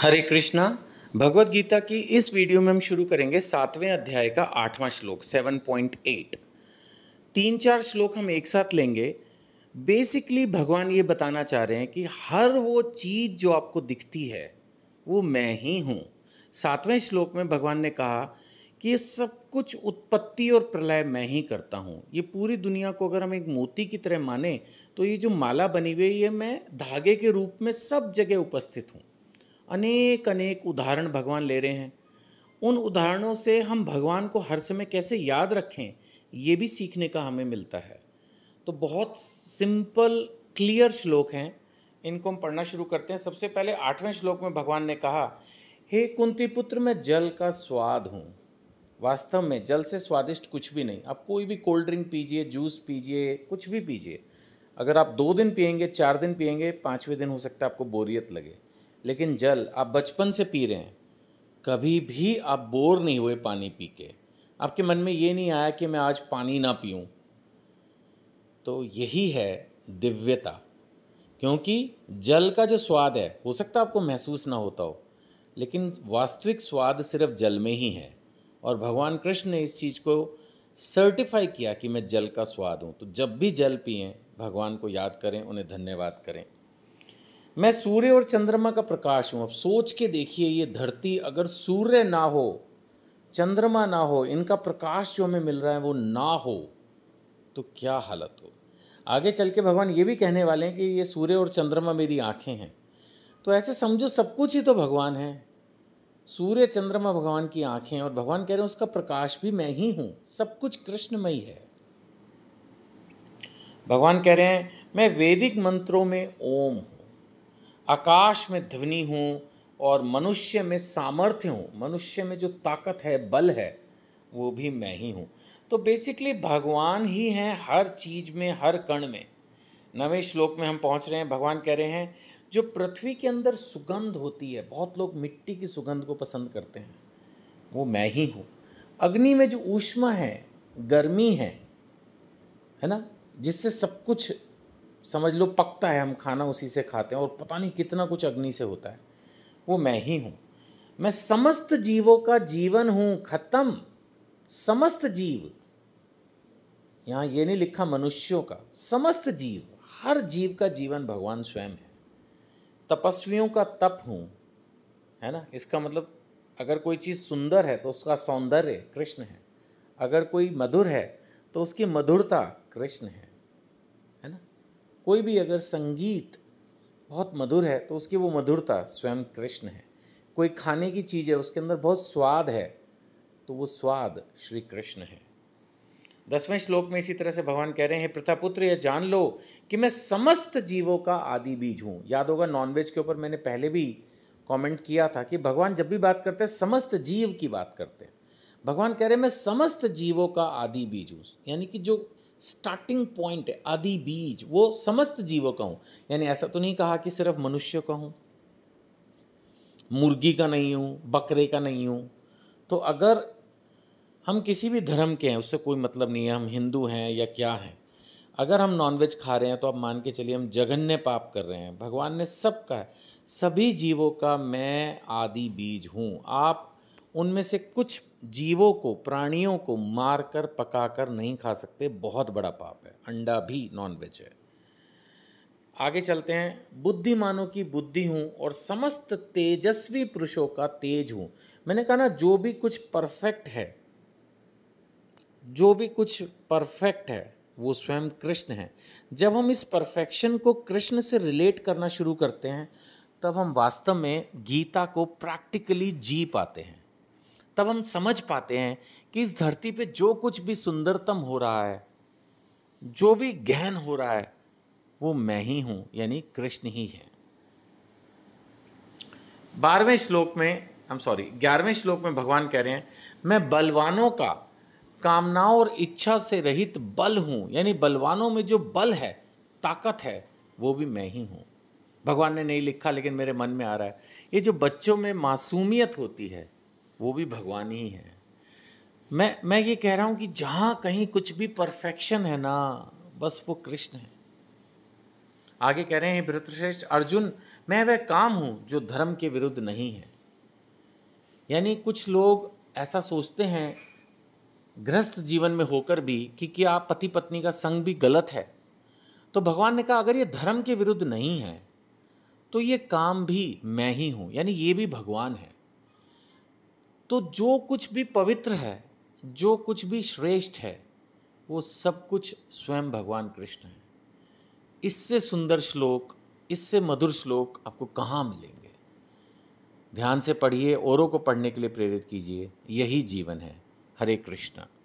हरे कृष्णा भगवत गीता की इस वीडियो में हम शुरू करेंगे सातवें अध्याय का आठवां श्लोक सेवन पॉइंट एट तीन चार श्लोक हम एक साथ लेंगे बेसिकली भगवान ये बताना चाह रहे हैं कि हर वो चीज़ जो आपको दिखती है वो मैं ही हूँ सातवें श्लोक में भगवान ने कहा कि ये सब कुछ उत्पत्ति और प्रलय मैं ही करता हूँ ये पूरी दुनिया को अगर हम एक मोती की तरह माने तो ये जो माला बनी हुई है मैं धागे के रूप में सब जगह उपस्थित हूँ अनेक अनेक उदाहरण भगवान ले रहे हैं उन उदाहरणों से हम भगवान को हर समय कैसे याद रखें ये भी सीखने का हमें मिलता है तो बहुत सिंपल क्लियर श्लोक हैं इनको हम पढ़ना शुरू करते हैं सबसे पहले आठवें श्लोक में भगवान ने कहा हे कुंती पुत्र मैं जल का स्वाद हूँ वास्तव में जल से स्वादिष्ट कुछ भी नहीं आप कोई भी कोल्ड ड्रिंक पीजिए जूस पीजिए कुछ भी पीजिए अगर आप दो दिन पियेंगे चार दिन पियेंगे पाँचवें दिन हो सकता है आपको बोरियत लगे लेकिन जल आप बचपन से पी रहे हैं कभी भी आप बोर नहीं हुए पानी पी के आपके मन में ये नहीं आया कि मैं आज पानी ना पीऊँ तो यही है दिव्यता क्योंकि जल का जो स्वाद है हो सकता है आपको महसूस ना होता हो लेकिन वास्तविक स्वाद सिर्फ जल में ही है और भगवान कृष्ण ने इस चीज़ को सर्टिफाई किया कि मैं जल का स्वाद हूँ तो जब भी जल पिएँ भगवान को याद करें उन्हें धन्यवाद करें मैं सूर्य और चंद्रमा का प्रकाश हूँ अब सोच के देखिए ये धरती अगर सूर्य ना हो चंद्रमा ना हो इनका प्रकाश जो हमें मिल रहा है वो ना हो तो क्या हालत हो आगे चल के भगवान ये भी कहने वाले हैं कि ये सूर्य और चंद्रमा मेरी आँखें हैं तो ऐसे समझो सब कुछ ही तो भगवान है सूर्य चंद्रमा भगवान की आँखें हैं और भगवान कह रहे हैं उसका प्रकाश भी मैं ही हूँ सब कुछ कृष्णमयी है भगवान कह रहे हैं मैं वैदिक मंत्रों में ओम हूँ आकाश में ध्वनि हो और मनुष्य में सामर्थ्य हो मनुष्य में जो ताकत है बल है वो भी मैं ही हूँ तो बेसिकली भगवान ही हैं हर चीज़ में हर कण में नवे श्लोक में हम पहुँच रहे हैं भगवान कह रहे हैं जो पृथ्वी के अंदर सुगंध होती है बहुत लोग मिट्टी की सुगंध को पसंद करते हैं वो मैं ही हूँ अग्नि में जो ऊष्मा है गर्मी है है ना जिससे सब कुछ समझ लो पकता है हम खाना उसी से खाते हैं और पता नहीं कितना कुछ अग्नि से होता है वो मैं ही हूँ मैं समस्त जीवों का जीवन हूँ खत्म समस्त जीव यहाँ ये नहीं लिखा मनुष्यों का समस्त जीव हर जीव का जीवन भगवान स्वयं है तपस्वियों का तप हूँ है ना इसका मतलब अगर कोई चीज़ सुंदर है तो उसका सौंदर्य कृष्ण है अगर कोई मधुर है तो उसकी मधुरता कृष्ण है कोई भी अगर संगीत बहुत मधुर है तो उसकी वो मधुरता स्वयं कृष्ण है कोई खाने की चीज़ है उसके अंदर बहुत स्वाद है तो वो स्वाद श्री कृष्ण है दसवें श्लोक में इसी तरह से भगवान कह रहे हैं प्रथापुत्र यह जान लो कि मैं समस्त जीवों का आदि बीज हूँ याद होगा नॉनवेज के ऊपर मैंने पहले भी कमेंट किया था कि भगवान जब भी बात करते हैं समस्त जीव की बात करते हैं भगवान कह रहे हैं मैं समस्त जीवों का आदि बीज हूँ यानी कि जो स्टार्टिंग पॉइंट है आदि बीज वो समस्त जीवों का हूं यानी ऐसा तो नहीं कहा कि सिर्फ मनुष्य का हूं मुर्गी का नहीं हूं बकरे का नहीं हूं तो अगर हम किसी भी धर्म के हैं उससे कोई मतलब नहीं है हम हिंदू हैं या क्या हैं अगर हम नॉनवेज खा रहे हैं तो आप मान के चलिए हम जघन्य पाप कर रहे हैं भगवान ने सब कहा सभी जीवों का मैं आदि बीज हूँ आप उनमें से कुछ जीवों को प्राणियों को मारकर पकाकर नहीं खा सकते बहुत बड़ा पाप है अंडा भी नॉनवेज है आगे चलते हैं बुद्धिमानों की बुद्धि हूँ और समस्त तेजस्वी पुरुषों का तेज हूँ मैंने कहा ना जो भी कुछ परफेक्ट है जो भी कुछ परफेक्ट है वो स्वयं कृष्ण है जब हम इस परफेक्शन को कृष्ण से रिलेट करना शुरू करते हैं तब हम वास्तव में गीता को प्रैक्टिकली जी पाते हैं तब हम समझ पाते हैं कि इस धरती पे जो कुछ भी सुंदरतम हो रहा है जो भी गहन हो रहा है वो मैं ही हूं यानी कृष्ण ही है बारहवें श्लोक में हम सॉरी ग्यारहवें श्लोक में भगवान कह रहे हैं मैं बलवानों का कामनाओं और इच्छा से रहित बल हूं यानी बलवानों में जो बल है ताकत है वो भी मैं ही हूं भगवान ने नहीं लिखा लेकिन मेरे मन में आ रहा है ये जो बच्चों में मासूमियत होती है वो भी भगवान ही है मैं मैं ये कह रहा हूँ कि जहाँ कहीं कुछ भी परफेक्शन है ना बस वो कृष्ण है आगे कह रहे हैं भ्रतश्रेष्ठ अर्जुन मैं वह काम हूँ जो धर्म के विरुद्ध नहीं है यानी कुछ लोग ऐसा सोचते हैं गृहस्थ जीवन में होकर भी कि क्या पति पत्नी का संग भी गलत है तो भगवान ने कहा अगर ये धर्म के विरुद्ध नहीं है तो ये काम भी मैं ही हूँ यानी ये भी भगवान है तो जो कुछ भी पवित्र है जो कुछ भी श्रेष्ठ है वो सब कुछ स्वयं भगवान कृष्ण है इससे सुंदर श्लोक इससे मधुर श्लोक आपको कहाँ मिलेंगे ध्यान से पढ़िए औरों को पढ़ने के लिए प्रेरित कीजिए यही जीवन है हरे कृष्णा